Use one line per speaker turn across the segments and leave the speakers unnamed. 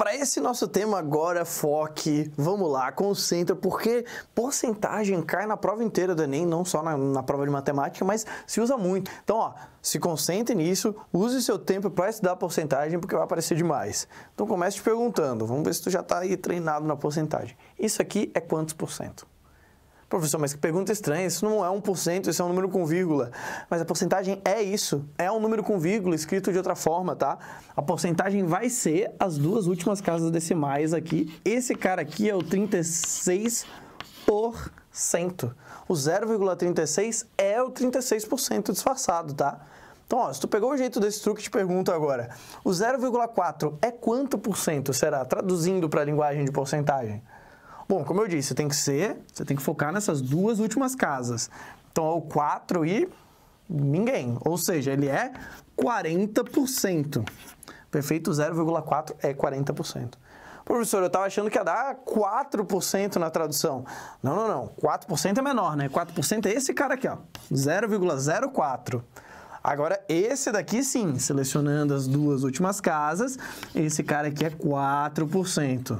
Para esse nosso tema agora, foque, vamos lá, concentra, porque porcentagem cai na prova inteira do Enem, é não só na, na prova de matemática, mas se usa muito. Então, ó, se concentre nisso, use seu tempo para estudar porcentagem, porque vai aparecer demais. Então comece te perguntando, vamos ver se tu já está aí treinado na porcentagem. Isso aqui é quantos por cento? Professor, mas que pergunta estranha, isso não é 1%, isso é um número com vírgula. Mas a porcentagem é isso, é um número com vírgula, escrito de outra forma, tá? A porcentagem vai ser as duas últimas casas decimais aqui. Esse cara aqui é o 36%. O 0,36 é o 36% disfarçado, tá? Então, ó, se tu pegou o jeito desse truque, te pergunto agora. O 0,4 é quanto por cento será? Traduzindo para a linguagem de porcentagem. Bom, como eu disse, tem que ser, você tem que focar nessas duas últimas casas. Então é o 4 e ninguém. Ou seja, ele é 40%. Perfeito 0,4 é 40%. Professor, eu estava achando que ia dar 4% na tradução. Não, não, não. 4% é menor, né? 4% é esse cara aqui, ó. 0,04. Agora, esse daqui sim, selecionando as duas últimas casas, esse cara aqui é 4%.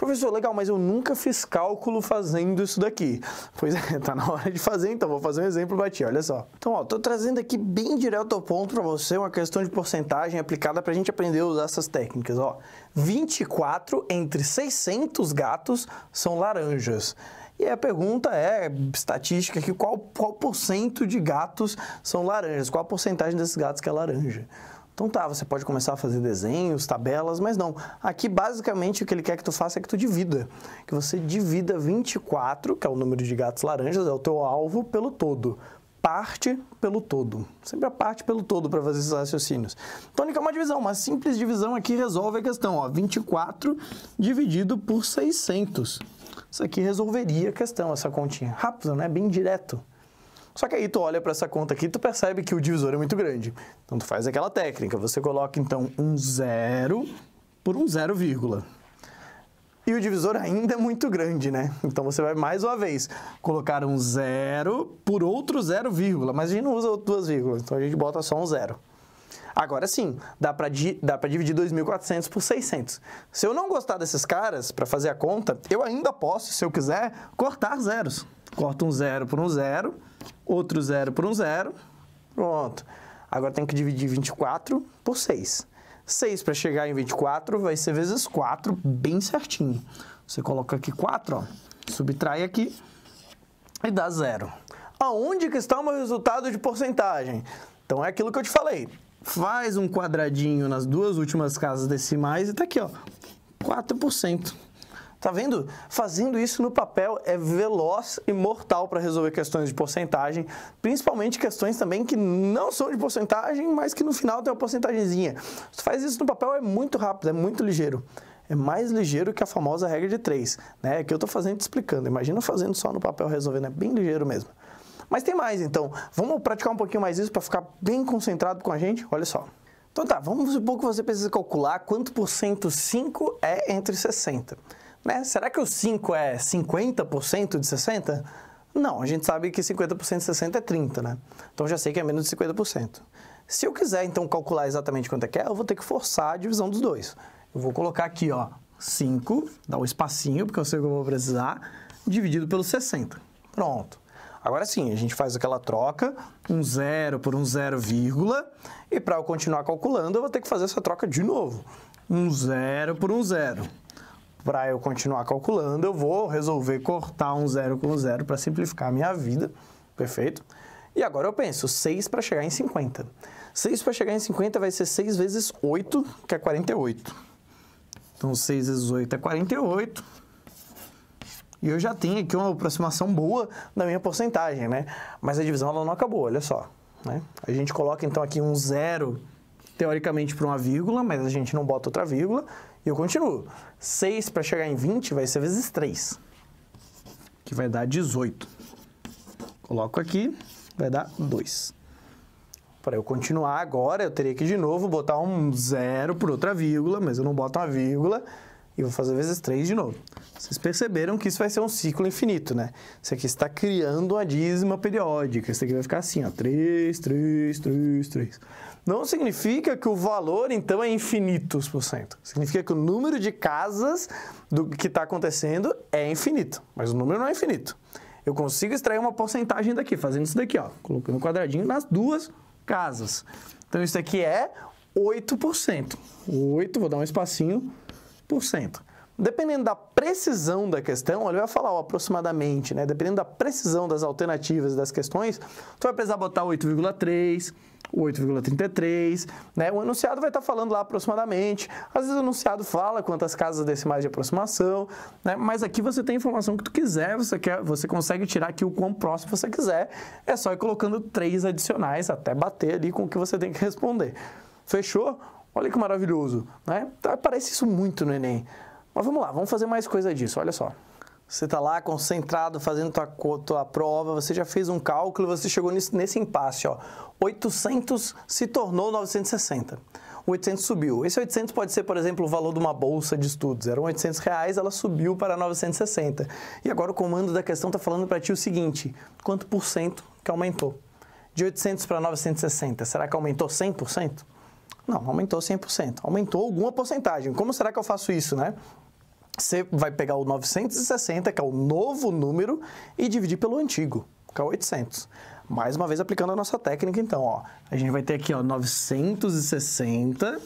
Professor, legal, mas eu nunca fiz cálculo fazendo isso daqui. Pois é, tá na hora de fazer, então vou fazer um exemplo para ti, olha só. Então, ó, tô trazendo aqui bem direto ao ponto para você uma questão de porcentagem aplicada para a gente aprender a usar essas técnicas, ó. 24 entre 600 gatos são laranjas. E a pergunta é, estatística aqui, qual, qual porcento de gatos são laranjas? Qual a porcentagem desses gatos que é laranja? Então tá, você pode começar a fazer desenhos, tabelas, mas não. Aqui basicamente o que ele quer que tu faça é que tu divida. Que você divida 24, que é o número de gatos laranjas, é o teu alvo, pelo todo parte pelo todo. Sempre a parte pelo todo para fazer esses raciocínios. Tônica é uma divisão, uma simples divisão aqui resolve a questão. Ó, 24 dividido por 600. Isso aqui resolveria a questão, essa continha. Rápido, né? Bem direto. Só que aí tu olha para essa conta aqui, tu percebe que o divisor é muito grande. Então tu faz aquela técnica, você coloca então um zero por um zero vírgula. E o divisor ainda é muito grande, né? Então você vai mais uma vez colocar um zero por outro zero vírgula, mas a gente não usa duas vírgulas, então a gente bota só um zero. Agora sim, dá para di dividir 2.400 por 600. Se eu não gostar desses caras para fazer a conta, eu ainda posso, se eu quiser, cortar zeros corta um zero por um zero, outro zero por um zero, pronto. Agora tem que dividir 24 por 6. 6 para chegar em 24 vai ser vezes 4, bem certinho. Você coloca aqui 4, ó, subtrai aqui e dá zero. Aonde que está o meu resultado de porcentagem? Então é aquilo que eu te falei. Faz um quadradinho nas duas últimas casas decimais e tá aqui, ó, 4%. Tá vendo? Fazendo isso no papel é veloz e mortal para resolver questões de porcentagem, principalmente questões também que não são de porcentagem, mas que no final tem uma porcentagemzinha. Você faz isso no papel é muito rápido, é muito ligeiro. É mais ligeiro que a famosa regra de 3, né? Que eu estou fazendo te explicando. Imagina fazendo só no papel resolvendo, é bem ligeiro mesmo. Mas tem mais, então. Vamos praticar um pouquinho mais isso para ficar bem concentrado com a gente? Olha só. Então tá, vamos supor que você precisa calcular quanto por cento 5 é entre 60. Né? Será que o 5 é 50% de 60? Não, a gente sabe que 50% de 60 é 30, né? Então já sei que é menos de 50%. Se eu quiser então calcular exatamente quanto é que é, eu vou ter que forçar a divisão dos dois. Eu vou colocar aqui, ó, 5, dá um espacinho, porque eu sei que eu vou precisar, dividido pelo 60. Pronto. Agora sim, a gente faz aquela troca, um zero por um zero vírgula, e para eu continuar calculando, eu vou ter que fazer essa troca de novo. Um zero por um zero para eu continuar calculando, eu vou resolver cortar um zero com zero para simplificar a minha vida, perfeito? E agora eu penso, 6 para chegar em 50. 6 para chegar em 50 vai ser 6 vezes 8, que é 48. Então, 6 vezes 8 é 48. E eu já tenho aqui uma aproximação boa da minha porcentagem, né? Mas a divisão ela não acabou, olha só. Né? A gente coloca, então, aqui um zero, teoricamente, para uma vírgula, mas a gente não bota outra vírgula. E eu continuo. 6 para chegar em 20 vai ser vezes 3, que vai dar 18. Coloco aqui, vai dar 2. Para eu continuar agora, eu teria que de novo botar um zero por outra vírgula, mas eu não boto uma vírgula e vou fazer vezes 3 de novo. Vocês perceberam que isso vai ser um ciclo infinito, né? Isso aqui está criando uma dízima periódica. Isso aqui vai ficar assim, ó, 3, 3, 3, 3 não significa que o valor então é infinitos por cento. Significa que o número de casas do que está acontecendo é infinito, mas o número não é infinito. Eu consigo extrair uma porcentagem daqui, fazendo isso daqui, ó, colocando um quadradinho nas duas casas. Então isso aqui é 8%. 8, vou dar um espacinho, por cento. Dependendo da precisão da questão, ele vai falar ó, aproximadamente, né? Dependendo da precisão das alternativas das questões, tu vai precisar botar 8,3, 8,33, né? O anunciado vai estar tá falando lá aproximadamente. Às vezes o anunciado fala quantas casas decimais de aproximação, né? Mas aqui você tem a informação que tu quiser, você quer, você consegue tirar aqui o quão próximo você quiser. É só ir colocando três adicionais até bater ali com o que você tem que responder. Fechou? Olha que maravilhoso, né? Aparece tá, isso muito no ENEM. Mas vamos lá, vamos fazer mais coisa disso, olha só. Você está lá concentrado, fazendo tua, tua prova, você já fez um cálculo, você chegou nesse, nesse impasse, ó. 800 se tornou 960. O 800 subiu. Esse 800 pode ser, por exemplo, o valor de uma bolsa de estudos. Eram 800 reais, ela subiu para 960. E agora o comando da questão está falando para ti o seguinte, quanto por cento que aumentou? De 800 para 960, será que aumentou 100%? Não, aumentou 100%. Aumentou alguma porcentagem. Como será que eu faço isso, né? você vai pegar o 960, que é o novo número, e dividir pelo antigo, que é o 800. Mais uma vez aplicando a nossa técnica, então, ó. A gente vai ter aqui, ó, 960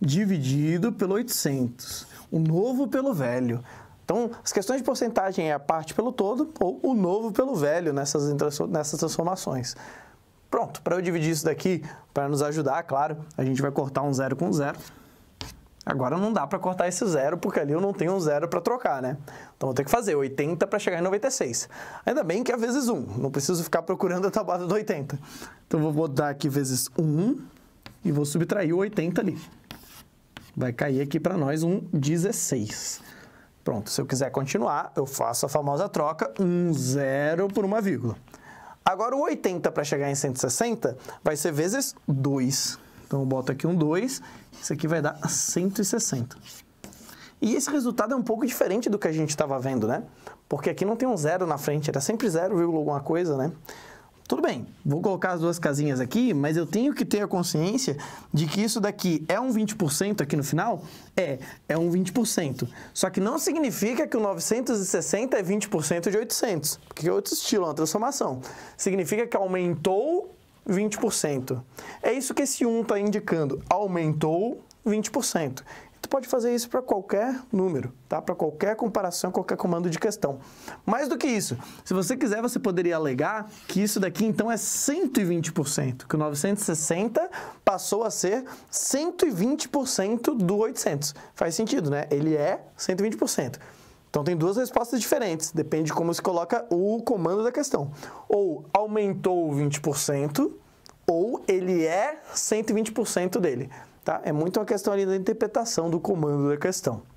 dividido pelo 800. O novo pelo velho. Então, as questões de porcentagem é a parte pelo todo ou o novo pelo velho nessas, nessas transformações. Pronto, para eu dividir isso daqui, para nos ajudar, claro, a gente vai cortar um zero com zero. Agora não dá para cortar esse zero, porque ali eu não tenho um zero para trocar, né? Então vou ter que fazer 80 para chegar em 96. Ainda bem que é vezes 1, não preciso ficar procurando a tabuada do 80. Então vou botar aqui vezes 1 e vou subtrair o 80 ali. Vai cair aqui para nós um 16. Pronto, se eu quiser continuar, eu faço a famosa troca um zero por uma vírgula. Agora o 80 para chegar em 160 vai ser vezes 2. Então eu boto aqui um 2, isso aqui vai dar 160. E esse resultado é um pouco diferente do que a gente estava vendo, né? Porque aqui não tem um zero na frente, era sempre zero, alguma coisa, né? Tudo bem, vou colocar as duas casinhas aqui, mas eu tenho que ter a consciência de que isso daqui é um 20% aqui no final? É, é um 20%. Só que não significa que o 960 é 20% de 800, porque é outro estilo, é uma transformação. Significa que aumentou 20%. É isso que esse 1 está indicando, aumentou 20%. Tu pode fazer isso para qualquer número, tá? Para qualquer comparação, qualquer comando de questão. Mais do que isso, se você quiser, você poderia alegar que isso daqui então é 120%, que o 960 passou a ser 120% do 800. Faz sentido, né? Ele é 120%. Então tem duas respostas diferentes, depende de como se coloca o comando da questão. Ou aumentou 20%, ou ele é 120% dele. Tá? É muito uma questão ali da interpretação do comando da questão.